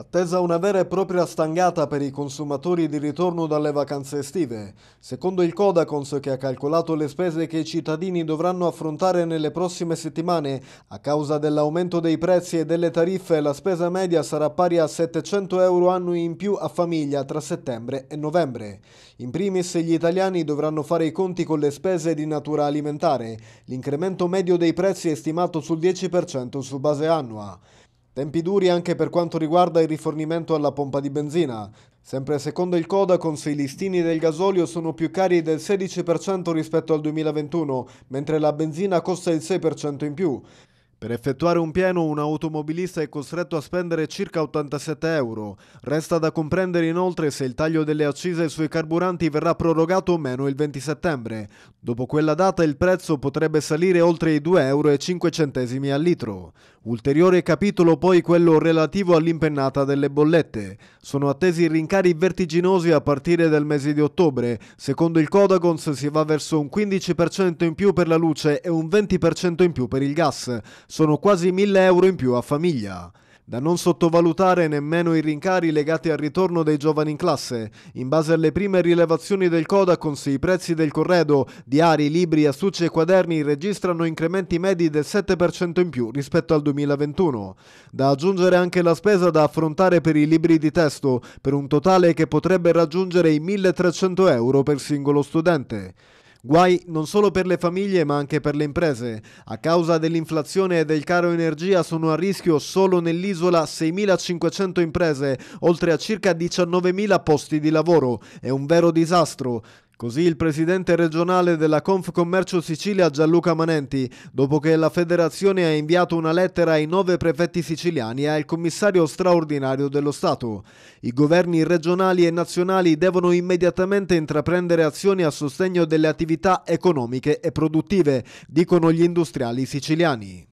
Attesa una vera e propria stangata per i consumatori di ritorno dalle vacanze estive. Secondo il Codacons che ha calcolato le spese che i cittadini dovranno affrontare nelle prossime settimane, a causa dell'aumento dei prezzi e delle tariffe la spesa media sarà pari a 700 euro annui in più a famiglia tra settembre e novembre. In primis gli italiani dovranno fare i conti con le spese di natura alimentare. L'incremento medio dei prezzi è stimato sul 10% su base annua. Tempi duri anche per quanto riguarda il rifornimento alla pompa di benzina. Sempre secondo il Codacons i listini del gasolio sono più cari del 16% rispetto al 2021, mentre la benzina costa il 6% in più. Per effettuare un pieno un automobilista è costretto a spendere circa 87 euro. Resta da comprendere inoltre se il taglio delle accise sui carburanti verrà prorogato o meno il 20 settembre. Dopo quella data il prezzo potrebbe salire oltre i 2,05 euro al litro. Ulteriore capitolo poi quello relativo all'impennata delle bollette. Sono attesi rincari vertiginosi a partire dal mese di ottobre. Secondo il Codagons si va verso un 15% in più per la luce e un 20% in più per il gas. Sono quasi 1000 euro in più a famiglia. Da non sottovalutare nemmeno i rincari legati al ritorno dei giovani in classe. In base alle prime rilevazioni del Codacons, i prezzi del corredo, diari, libri, astucce e quaderni registrano incrementi medi del 7% in più rispetto al 2021. Da aggiungere anche la spesa da affrontare per i libri di testo, per un totale che potrebbe raggiungere i 1.300 euro per singolo studente. Guai non solo per le famiglie ma anche per le imprese. A causa dell'inflazione e del caro energia sono a rischio solo nell'isola 6.500 imprese, oltre a circa 19.000 posti di lavoro. È un vero disastro. Così il presidente regionale della Confcommercio Sicilia Gianluca Manenti, dopo che la federazione ha inviato una lettera ai nove prefetti siciliani e al commissario straordinario dello Stato. I governi regionali e nazionali devono immediatamente intraprendere azioni a sostegno delle attività economiche e produttive, dicono gli industriali siciliani.